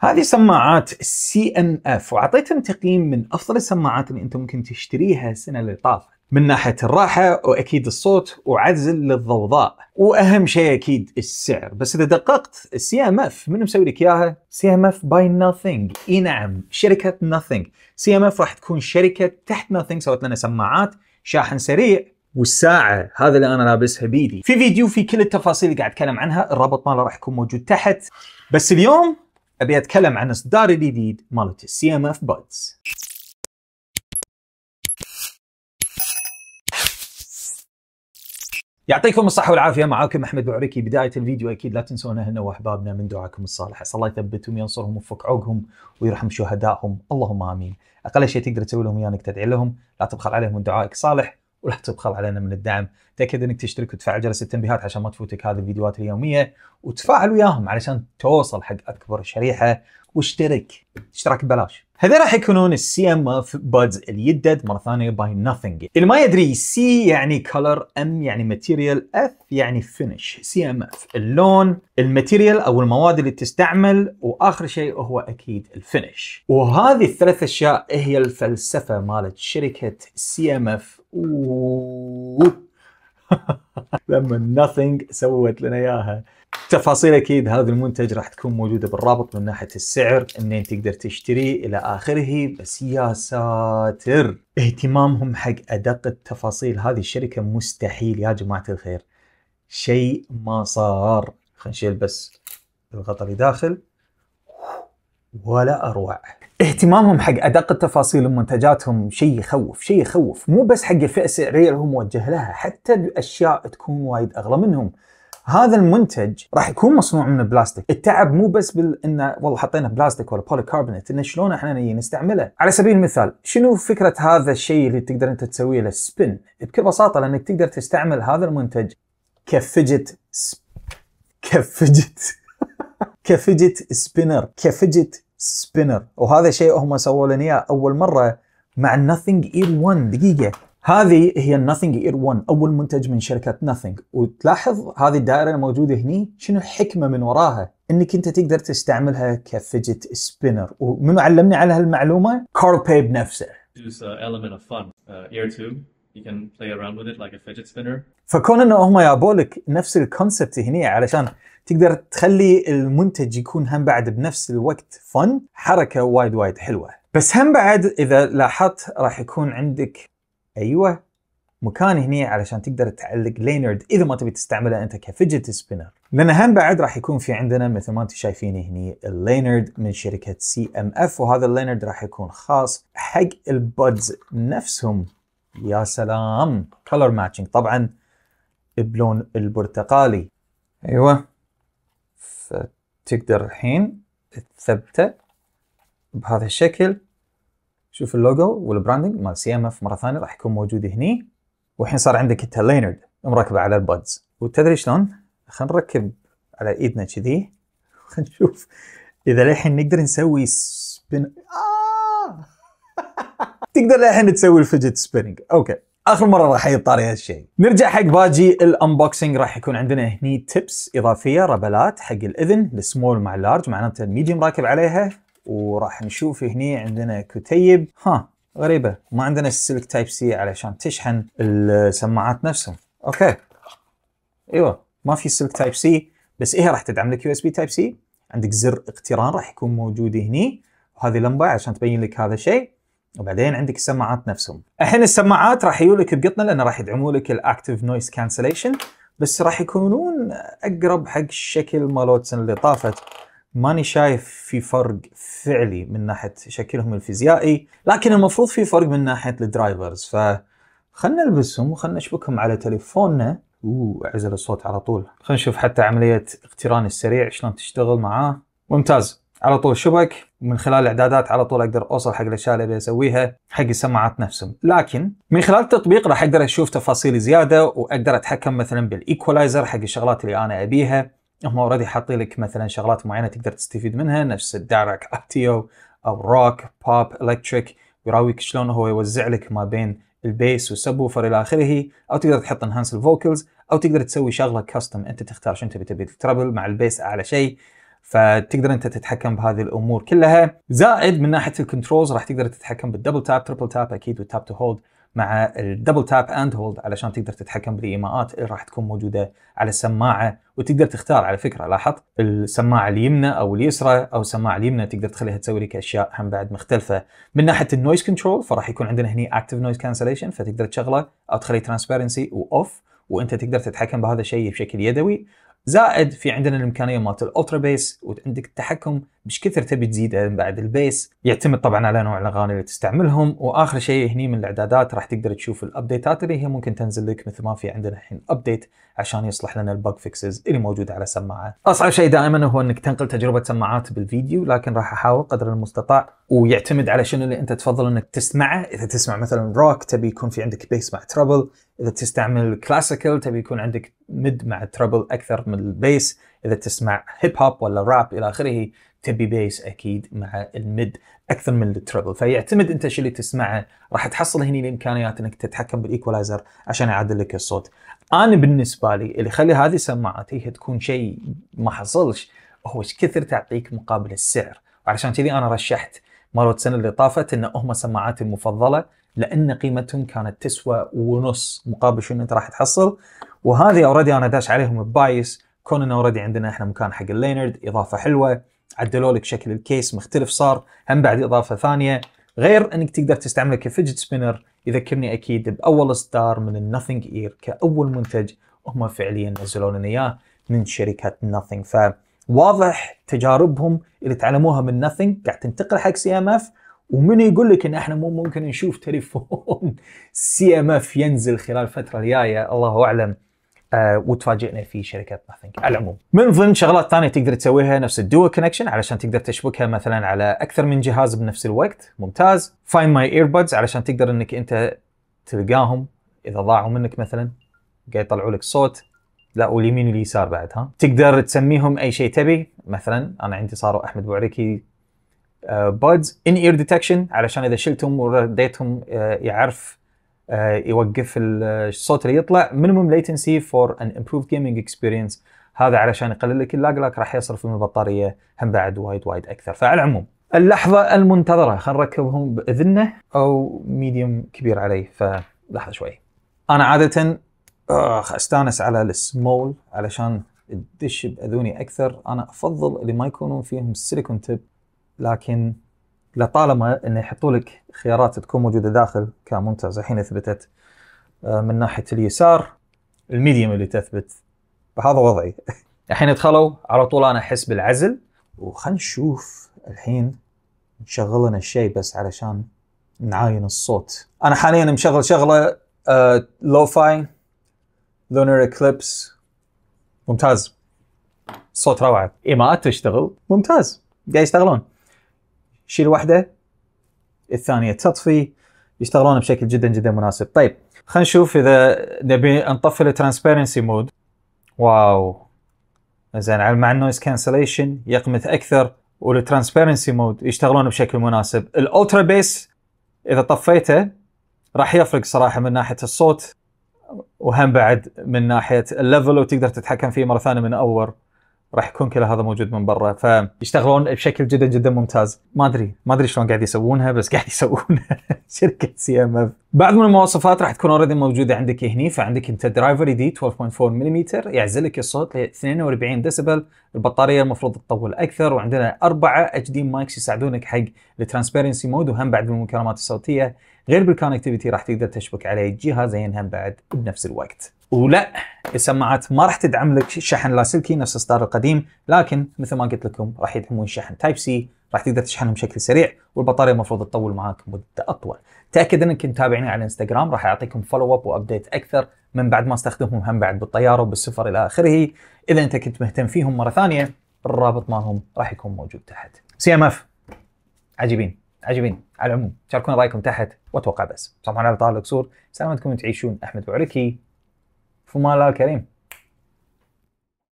هذه سماعات سي ام اف واعطيتهم تقييم من افضل السماعات اللي انت ممكن تشتريها السنه اللي طافت من ناحيه الراحه واكيد الصوت وعزل للضوضاء واهم شيء اكيد السعر بس اذا دققت السي ام اف من مسوي لك اياها سي ام اف باي نوثينج اي نعم شركه ناثينج سي ام اف راح تكون شركه تحت ناثينج سوت لنا سماعات شاحن سريع والساعة هذا اللي أنا لابسها بيدي في فيديو في كل التفاصيل اللي قاعد أتكلم عنها الرابط ماله راح يكون موجود تحت بس اليوم ابي اتكلم عن اصدار الجديد مالت السي ام اف بادز يعطيكم الصحة والعافية معاكم أحمد بوعريكي بداية الفيديو أكيد لا تنسون أهلنا وأحبابنا من دعاكم الصالح عسى الله يثبتهم ينصرهم ويفك عوقهم ويرحم شهدائهم اللهم آمين أقل شيء تقدر تسوي لهم إياه إنك تدعي لهم لا تبخل عليهم من دعائك صالح ولا تبخل علينا من الدعم تاكد انك تشترك وتفعل جرس التنبيهات عشان ما تفوتك هذه الفيديوهات اليوميه وتفاعل وياهم علشان توصل حق اكبر شريحه واشترك اشتراك ببلاش هذا راح يكونون السي ام اف بادز اللي يدد مره ثانيه باي nothing اللي ما يدري سي يعني كلر ام يعني ماتيريال اف يعني فينش سي ام اف اللون الماتيريال او المواد اللي تستعمل واخر شيء هو اكيد الفينش وهذه الثلاث اشياء هي الفلسفه مالت شركه سي ام اف لما ناثينج سوت لنا اياها تفاصيل اكيد هذا المنتج راح تكون موجوده بالرابط من ناحيه السعر انين تقدر تشتري الى اخره بس يا ساتر اهتمامهم حق ادق التفاصيل هذه الشركه مستحيل يا جماعه الخير شيء ما صار خلينا نشيل بس الغطاء اللي داخل ولا اروع اهتمامهم حق ادق التفاصيل بمنتجاتهم شيء يخوف شيء يخوف مو بس حق الفئه السعريه اللي هو موجه لها حتى الاشياء تكون وايد اغلى منهم هذا المنتج راح يكون مصنوع من البلاستيك التعب مو بس بانه والله حطينا بلاستيك ولا بولي كاربونيت انه شلون احنا نستعمله على سبيل المثال شنو فكره هذا الشيء اللي تقدر انت تسويه له سبين بكل بساطه لانك تقدر تستعمل هذا المنتج كفجت سب... كفجت كفجت سبينر كفجت سبينر وهذا شيء هم سووا لنا اياه اول مره مع النثينج اير 1 دقيقه هذه هي النثينج اير 1 اول منتج من شركه نثينج وتلاحظ هذه الدائره الموجوده هني شنو الحكمه من وراها انك انت تقدر تستعملها كفجت سبينر ومنو علمني على هالمعلومه كارل بيب نفسه you can play around with it like a fidget spinner. فكون انه هم يابوا لك نفس الكونسبت هنا علشان تقدر تخلي المنتج يكون هم بعد بنفس الوقت فن حركه وايد وايد حلوه بس هم بعد اذا لاحظت راح يكون عندك ايوه مكان هنا علشان تقدر تعلق لينرد اذا ما تبي تستعمله انت كفيجت سبينر لان هم بعد راح يكون في عندنا مثل ما انتم شايفين هني اللينرد من شركه سي ام اف وهذا اللينرد راح يكون خاص حق البادز نفسهم يا سلام كلر ماتشنج طبعا بلون البرتقالي ايوه فتقدر الحين تثبته بهذا الشكل شوف اللوجو والبراندنج مال سي ام اف مره ثانيه راح يكون موجود هني والحين صار عندك انت لينرد مركبه على البادز وتدري شلون؟ خلينا نركب على ايدنا كذي خلينا نشوف اذا للحين نقدر نسوي سبين آه تقدر الحين تسوي الفجت سبيننج اوكي اخر مره راح يطاري هالشيء نرجع حق باجي الانبوكسنج راح يكون عندنا هني تيبس اضافيه ربلات حق الاذن السمول مع اللارج معناته الميديوم راكب عليها وراح نشوف هني عندنا كتيب ها غريبه ما عندنا السلك تايب سي علشان تشحن السماعات نفسهم اوكي ايوه ما في سلك تايب سي بس هي إيه راح تدعم لك يو اس بي تايب سي عندك زر اقتران راح يكون موجود هني وهذه لمبه عشان تبين لك هذا الشيء وبعدين عندك السماعات نفسهم الحين السماعات راح يولك بقطنا لان راح يدعموا لك الاكتف نويز كانسليشن بس راح يكونون اقرب حق الشكل مالوت اللي طافت ماني شايف في فرق فعلي من ناحيه شكلهم الفيزيائي لكن المفروض في فرق من ناحيه الدرايفرز ف خلنا نلبسهم وخلنا نشبكهم على تليفوننا اوه اعزل الصوت على طول خلينا نشوف حتى عمليه اقتران السريع شلون تشتغل معاه ممتاز على طول شبك من خلال الاعدادات على طول اقدر اوصل حق الاشياء اللي ابي اسويها حق السماعات نفسهم، لكن من خلال التطبيق راح اقدر اشوف تفاصيل زياده واقدر اتحكم مثلا بالايكولايزر حق الشغلات اللي انا ابيها، هم اوريدي حاطين لك مثلا شغلات معينه تقدر تستفيد منها نفس الدارك اتيو او روك بوب الكتريك ويراويك شلون هو يوزع لك ما بين البيس والسبوفر الى اخره او تقدر تحط انهانس الفوكلز او تقدر تسوي شغله كاستم انت تختار شنو تبي تبي مع البيس اعلى شيء فتقدر انت تتحكم بهذه الامور كلها زائد من ناحيه الكنترولز راح تقدر تتحكم بالدبل تاب تربل تاب اكيد والتاب تو هولد مع الدبل تاب اند هولد علشان تقدر تتحكم بالايماءات اللي راح تكون موجوده على السماعه وتقدر تختار على فكره لاحظت السماعه اليمنى او اليسرى او السماعه اليمنى تقدر تخليها تسوي لك اشياء هم بعد مختلفه من ناحيه النويز كنترول فراح يكون عندنا هنا اكتف نويز كانسليشن فتقدر تشغله او تخليه ترانسبيرنسي واوف وانت تقدر تتحكم بهذا الشيء بشكل يدوي زائد في عندنا الامكانيه مالت الاولترا بيس وعندك التحكم مش كثر تبي تزيده من بعد البيس يعتمد طبعا على نوع الاغاني اللي تستعملهم واخر شيء هني من الاعدادات راح تقدر تشوف الابديتات اللي هي ممكن تنزل لك مثل ما في عندنا الحين ابديت عشان يصلح لنا الباج فيكسز اللي موجوده على السماعه اصعب شيء دائما هو انك تنقل تجربه سماعات بالفيديو لكن راح احاول قدر المستطاع ويعتمد على شنو اللي انت تفضل انك تسمعه اذا تسمع مثلا روك تبي يكون في عندك بيس مع تربل اذا تستعمل كلاسيكال تبي يكون عندك ميد مع تربل اكثر من البيس اذا تسمع هيب هوب ولا راب الى اخره تبي بيس اكيد مع الميد اكثر من التربل فيعتمد انت شو اللي تسمعه راح تحصل هني الامكانيات انك تتحكم بالايكولايزر عشان يعدل لك الصوت انا بالنسبه لي اللي يخلي هذه السماعات هي تكون شيء ما حصلش هو ايش كثر تعطيك مقابل السعر وعشان كذي انا رشحت مره السنه اللي طافت ان هم سماعاتي المفضله لان قيمتهم كانت تسوى ونص مقابل شنو انت راح تحصل وهذه اوريدي انا داش عليهم ببايس كوننا اوريدي عندنا احنا مكان حق اللينرد اضافه حلوه عدلوا لك شكل الكيس مختلف صار هم بعد اضافه ثانيه غير انك تقدر تستعمله كفيجت سبينر يذكرني اكيد باول اصدار من النثينج اير كاول منتج هم فعليا نزلوا لنا اياه من شركه نثينج فواضح تجاربهم اللي تعلموها من نثينج قاعد تنتقل حق سي ام اف ومن يقول لك ان احنا مو ممكن نشوف تليفون سي ام اف ينزل خلال الفتره الجايه الله اعلم آه وتفاجئنا في شركه ناثينج على العموم من ضمن شغلات ثانيه تقدر تسويها نفس الدول كونكشن علشان تقدر تشبكها مثلا على اكثر من جهاز بنفس الوقت ممتاز فاين ماي ايربودز علشان تقدر انك انت تلقاهم اذا ضاعوا منك مثلا قاعد يطلعوا لك صوت لا واليمين واليسار بعد ها تقدر تسميهم اي شيء تبي مثلا انا عندي صاروا احمد بوعريكي بادز ان اير ديتكشن علشان اذا شلتهم ورديتهم uh, آه، يعرف آه، يوقف الصوت اللي يطلع مينيمم ليتنسي فور ان امبروفد جيمنج اكسبيرينس هذا علشان يقلل لك اللاج لك راح يصرف من البطاريه هم بعد وايد وايد اكثر فعلى العموم اللحظه المنتظره خلينا نركبهم باذنه او ميديوم كبير علي فلحظه شوي انا عاده اخ استانس على السمول علشان تدش باذوني اكثر انا افضل اللي ما يكونون فيهم السيليكون تيب لكن لطالما انه يحطوا لك خيارات تكون موجوده داخل كممتاز الحين اثبتت آه، من ناحيه اليسار الميديوم اللي تثبت فهذا وضعي الحين دخلوا على طول انا احس بالعزل وخلنا نشوف الحين نشغل لنا الشيء بس علشان نعاين الصوت انا حاليا مشغل شغله لو فاي لونر اكليبس ممتاز صوت روعه ايماءات تشتغل ممتاز قاعد يشتغلون شيل واحده الثانيه تطفي يشتغلون بشكل جدا جدا مناسب طيب خلينا نشوف اذا نبي نطفي الترانسبيرنسي مود واو زين على مع النويز كانسليشن يقمت اكثر والترانسبيرنسي مود يشتغلون بشكل مناسب الالترا بيس اذا طفيته راح يفرق صراحه من ناحيه الصوت وهم بعد من ناحيه الليفل وتقدر تتحكم فيه مره ثانيه من اول راح يكون كل هذا موجود من برا فيشتغلون بشكل جدا جدا ممتاز ما ادري ما ادري شلون قاعد يسوونها بس قاعد يسوونها شركه سي ام اف بعض من المواصفات راح تكون اوريدي موجوده عندك هني فعندك انت درايفر دي 12.4 ملم يعزلك الصوت ل 42 ديسبل البطاريه المفروض تطول اكثر وعندنا اربعه اتش دي مايكس يساعدونك حق الترانسبيرنسي مود وهم بعد المكالمات الصوتيه غير بالكونكتيفيتي راح تقدر تشبك عليه جهازين هم بعد بنفس الوقت ولا السماعات ما راح تدعم لك شحن لاسلكي نفس الاصدار القديم لكن مثل ما قلت لكم راح يدعمون شحن تايب سي راح تقدر تشحنهم بشكل سريع والبطاريه المفروض تطول معاك مده اطول تاكد انك تتابعني على الانستغرام راح اعطيكم فولو اب وابديت اكثر من بعد ما استخدمهم هم بعد بالطياره وبالسفر الى اخره اذا انت كنت مهتم فيهم مره ثانيه الرابط مالهم راح يكون موجود تحت سي ام اف عجيبين عاجبين على العموم شاركونا رايكم تحت واتوقع بس طبعا انا طارق صور سلامتكم تعيشون احمد بوعركي فمالا لا كريم